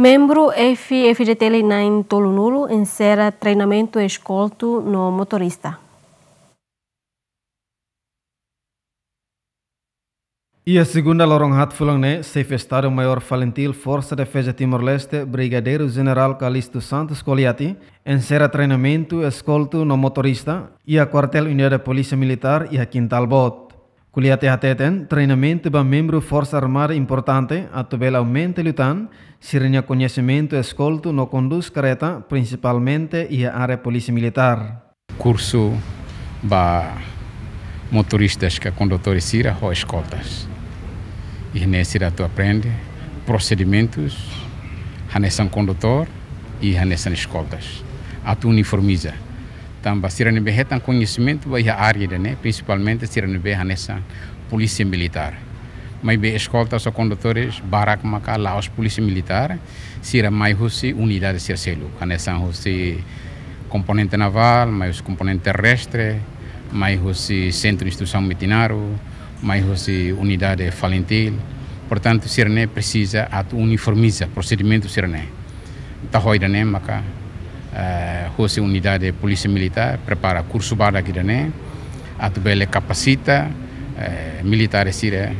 Membro FFGTL 9 Tolunulu encerra treinamento escolto no motorista. E a segunda lorong hat fulangne, chefe Estado Maior Falentil, Força de Defesa Timor-Leste, Brigadeiro General Calixto Santos Coliati, encerra treinamento escolto no motorista e a quartel Unidade da Polícia Militar e a Quintal Bot. Kulihatihatitin treinamento para membro Força Armada importante a bela aumente lutan, sirinha conhecimento escolto no conduz careta, principalmente e a área polícia militar. Curso para motoristas que condutores sira ou escoltas. E nesse tu aprende procedimentos, a condutor e a escoltas. A tu uniformiza tambah Sirene B hetan conhecimento vai a área né principalmente Sirene B nessa polícia militar mas bem escolta só condutores barak maka laos polícia militar sira mai husi unidade sir selu nessa husi componente naval mais componente terrestre mais husi centro de instrução mitinaru mais husi unidade falentil portanto Sirene precisa atu uniformiza procedimento Sirene tá roida né maka uh, eh, fosse unidade de polícia militar, prepara curso bada aqui a atubele capacita, eh, militares sire,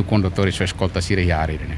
o condutor e sua escolta sire yari né?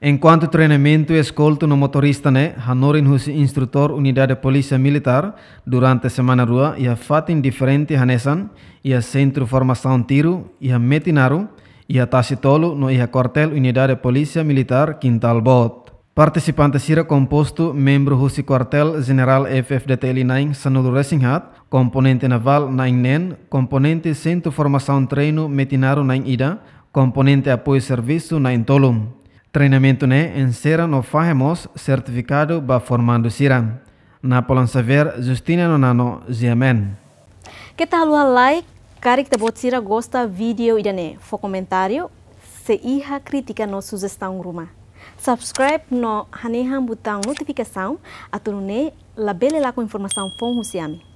Enquanto treinamento e escolta no motorista né, Hanorin Husi instrutor unidade de polícia militar durante a semana rua e a fatin diferente hanesan e a centro formação tiro e a metinaru e a tasitolo no e a quartel unidade de polícia militar Quintal Bot. Participante sira composto membro husi quartel General FFDTL Nain Sanudo Resinghat, componente naval Nain Nen, componente centro formação treino Metinaro Nain Ida, componente apoio serviço Nain Tolum. Treinamento né encerra no fahemos certificado ba formando sira. Na polan Justina Nonano Ziamen. Que tal o like? Cara que te botsira gosta vídeo idane. Fo comentário, se iha crítica no sugestão ruma. Subscribe no hanehan notifikasi notificação, aturune labele laku com informação fonhusiami.